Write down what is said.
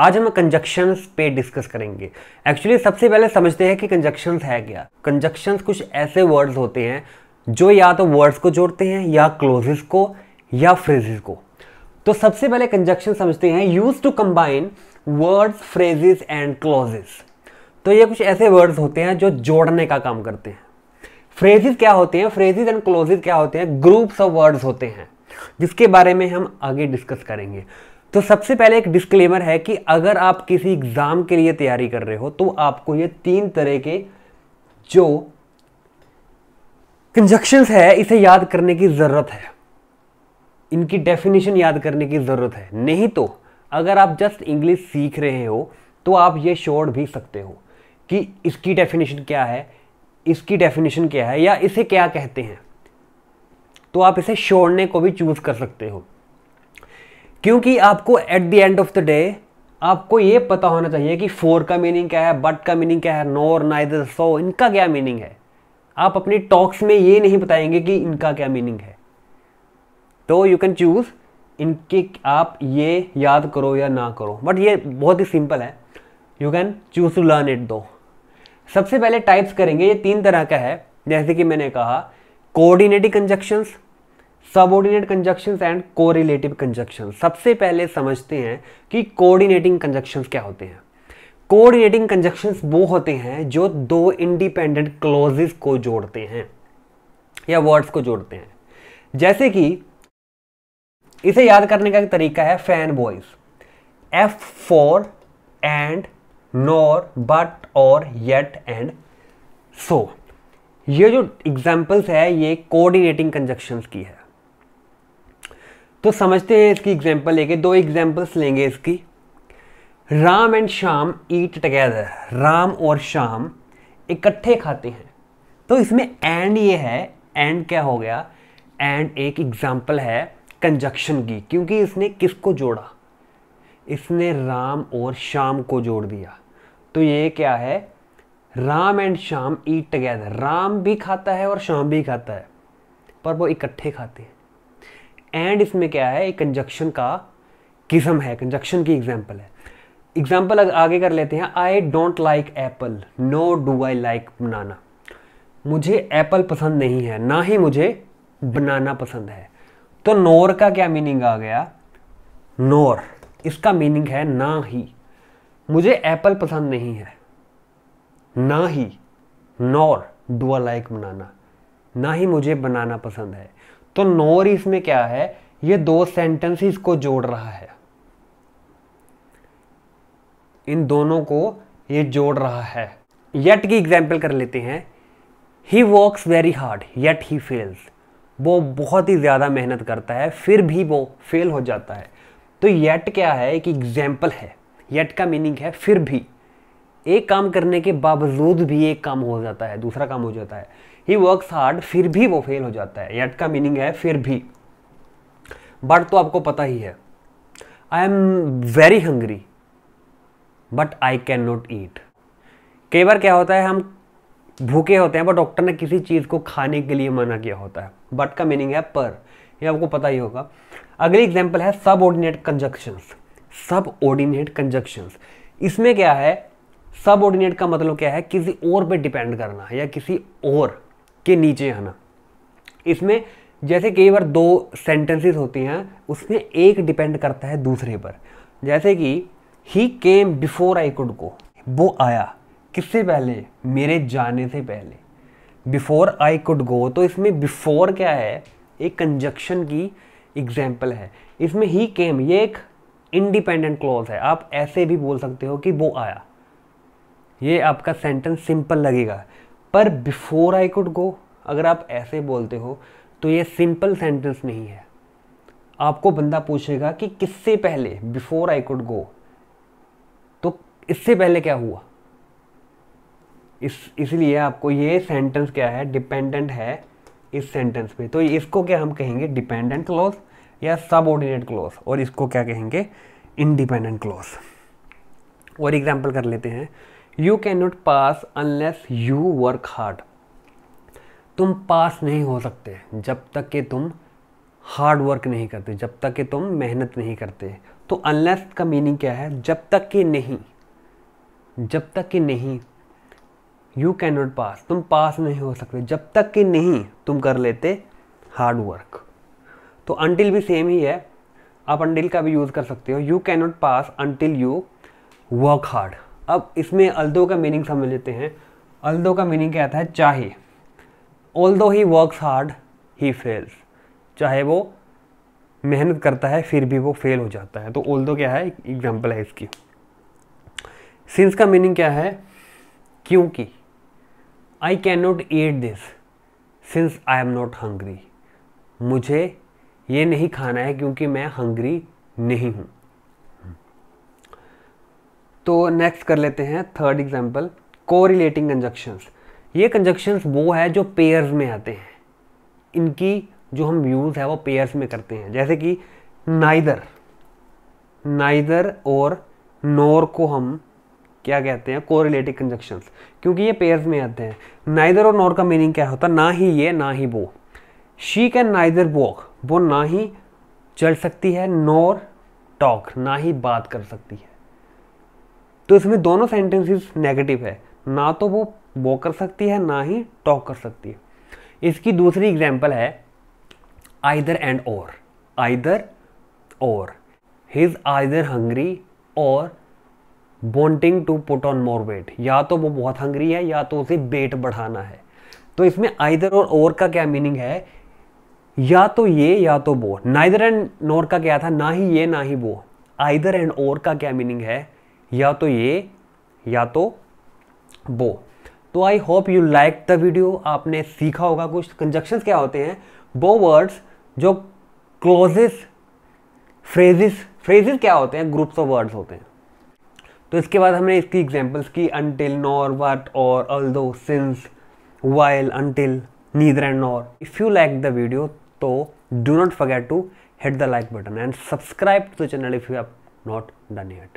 आज हम कंजक्शंस पे डिस्कस करेंगे एक्चुअली सबसे पहले समझते हैं कि कंजक्शंस है क्या कंजक्शंस कुछ ऐसे वर्ड्स होते हैं जो या तो वर्ड्स को जोड़ते हैं या क्लोजेस को या फ्रेजेस को तो सबसे पहले कंजक्शन समझते हैं use to combine words phrases and clauses तो ये कुछ ऐसे वर्ड्स होते हैं जो जोड़ने का काम करते हैं फ्रेजेस क्या होते हैं फ्रेजेस एंड क्लोजेस क्या होते हैं ग्रुप्स ऑफ वर्ड्स होते हैं जिसके बारे में हम आगे डिस्कस करेंगे तो सबसे पहले एक डिस्क्लेमर है कि अगर आप किसी एग्ज़ाम के लिए तैयारी कर रहे हो तो आपको ये तीन तरह के जो कंजक्शंस है इसे याद करने की ज़रूरत है इनकी डेफिनेशन याद करने की ज़रूरत है नहीं तो अगर आप जस्ट इंग्लिश सीख रहे हो तो आप ये छोड़ भी सकते हो कि इसकी डेफिनेशन क्या है इसकी डेफिनेशन क्या है या इसे क्या कहते हैं तो आप इसे छोड़ने को भी चूज़ कर सकते हो क्योंकि आपको at the end of the day आपको ये पता होना चाहिए कि फोर का मीनिंग क्या है बट का मीनिंग क्या है नोर नाइदर सो इनका क्या मीनिंग है आप अपनी टॉक्स में ये नहीं बताएंगे कि इनका क्या मीनिंग है तो यू कैन चूज़ इनके आप ये याद करो या ना करो बट ये बहुत ही सिंपल है you can choose to learn it दो सबसे पहले टाइप्स करेंगे ये तीन तरह का है जैसे कि मैंने कहा coordinative conjunctions subordinate conjunctions and correlative conjunction सबसे पहले समझते हैं कि कोऑर्डिनेटिंग कंजक्शन क्या होते हैं कोऑर्डिनेटिंग कंजक्शंस वो होते हैं जो दो इंडिपेंडेंट क्लोजेस को जोड़ते हैं या वर्ड्स को जोड़ते हैं जैसे कि इसे याद करने का एक तरीका है FANBOYS F for and nor but और येट एंड सो ये जो एग्जाम्पल्स है ये कोऑर्डिनेटिंग कंजक्शंस की है तो समझते हैं इसकी एग्जाम्पल लेके दो एग्जाम्पल्स लेंगे इसकी राम एंड शाम ईट टगेदर राम और शाम इकट्ठे खाते हैं तो इसमें एंड ये है एंड क्या हो गया एंड एक एग्जाम्पल है कंजक्शन की क्योंकि इसने किसको जोड़ा इसने राम और शाम को जोड़ दिया तो ये क्या है राम एंड शाम ईट टगेदर राम भी खाता है और शाम भी खाता है पर वो इकट्ठे खाते हैं एंड इसमें क्या है एक कंजक्शन का किस्म है कंजक्शन की एग्जाम्पल है एग्जाम्पल आगे कर लेते हैं I don't like apple no do I like banana मुझे एप्पल पसंद नहीं है ना ही मुझे बनाना पसंद है तो नोर का क्या मीनिंग आ गया नोर इसका मीनिंग है ना ही मुझे एप्पल पसंद नहीं है ना ही नोर डू आई लाइक बनाना ना ही मुझे बनाना पसंद है तो नोर इसमें क्या है ये दो सेंटेंस को जोड़ रहा है इन दोनों को ये जोड़ रहा है येट की एग्जाम्पल कर लेते हैं he works very hard yet he fails वो बहुत ही ज़्यादा मेहनत करता है फिर भी वो फेल हो जाता है तो येट क्या है एक एग्जाम्पल है येट का मीनिंग है फिर भी एक काम करने के बावजूद भी एक काम हो जाता है दूसरा काम हो जाता है ही वर्क्स हार्ड फिर भी वो फेल हो जाता है यट का मीनिंग है फिर भी बट तो आपको पता ही है I am very hungry but I can not eat कई बार क्या होता है हम भूखे होते हैं बट डॉक्टर ने किसी चीज़ को खाने के लिए मना किया होता है बट का मीनिंग है पर ये आपको पता ही होगा अगली एग्जाम्पल है subordinate conjunctions subordinate conjunctions इसमें क्या है सब ऑर्डिनेट का मतलब क्या है किसी और पे डिपेंड करना या किसी और के नीचे है ना इसमें जैसे कई बार दो सेंटेंसेस होती हैं उसमें एक डिपेंड करता है दूसरे पर जैसे कि ही came before I could go वो आया किससे पहले मेरे जाने से पहले बिफोर आई कुड गो तो इसमें बिफोर क्या है एक कंजक्शन की एग्जाम्पल है इसमें ही केम ये एक इंडिपेंडेंट क्लॉज है आप ऐसे भी बोल सकते हो कि वो आया ये आपका सेंटेंस सिंपल लगेगा पर बिफोर आई कुड गो अगर आप ऐसे बोलते हो तो ये सिंपल सेंटेंस नहीं है आपको बंदा पूछेगा कि किससे पहले बिफोर आई कुड गो तो इससे पहले क्या हुआ इस इसलिए आपको ये सेंटेंस क्या है डिपेंडेंट है इस सेंटेंस पे तो इसको क्या हम कहेंगे डिपेंडेंट क्लॉज या सब ऑर्डिनेट क्लॉज और इसको क्या कहेंगे इंडिपेंडेंट क्लॉज और एग्जाम्पल कर लेते हैं you can not pass unless you work hard तुम पास नहीं हो सकते जब तक कि तुम हार्ड वर्क नहीं करते जब तक कि तुम मेहनत नहीं करते तो अनलेस का मीनिंग क्या है जब तक कि नहीं जब तक कि नहीं यू कैन नॉट पास तुम पास नहीं हो सकते जब तक कि नहीं तुम कर लेते हार्ड वर्क तो अनटिल भी सेम ही है आप अनटिल का भी यूज़ कर सकते हो you can not pass until you work hard अब इसमें अल्दो का मीनिंग समझ लेते हैं अल्दो का मीनिंग क्या आता है चाहे although he works hard he fails चाहे वो मेहनत करता है फिर भी वो फेल हो जाता है तो ऑल दो क्या है एग्जाम्पल है इसकी सिंस का मीनिंग क्या है क्योंकि I can not eat this since I am not hungry मुझे ये नहीं खाना है क्योंकि मैं हंग्री नहीं हूँ तो नेक्स्ट कर लेते हैं थर्ड एग्जाम्पल कोरिलेटिंग कंजक्शंस ये कंजक्शंस वो है जो पेयर्स में आते हैं इनकी जो हम यूज़ है वो पेयर्स में करते हैं जैसे कि नाइदर नाइदर और नोर को हम क्या कहते हैं कोरिलेटिव कंजक्शंस क्योंकि ये पेयर्स में आते हैं नाइदर और नोर का मीनिंग क्या होता है ना ही ये ना ही वो शी कैन नाइदर वॉक वो ना ही चल सकती है नोर टॉक ना ही बात कर सकती है तो इसमें दोनों सेंटेंसेस नेगेटिव है ना तो वो वो कर सकती है ना ही टॉक कर सकती है इसकी दूसरी एग्जाम्पल है आइदर एंड और आइदर और हिज आइदर हंग्री और wanting to put on more weight या तो वो बहुत हंग्री है या तो उसे वेट बढ़ाना है तो इसमें आइदर और और का क्या मीनिंग है या तो ये या तो वो नाइदर एंड नोर का क्या था ना ही ये ना ही वो आइदर एंड और का क्या मीनिंग है या तो ये या तो वो तो I hope you like the video आपने सीखा होगा कुछ कंजक्शंस क्या होते हैं वो वर्ड्स जो क्लोजेस फ्रेजेस फ्रेजेस क्या होते हैं ग्रुप्स ऑफ वर्ड्स होते हैं तो इसके बाद हमने इसकी एग्जांपल्स की अनटिल नॉर वट और although since while until neither and nor if you like the video तो do not forget to hit the like button and subscribe to the channel if you have not done it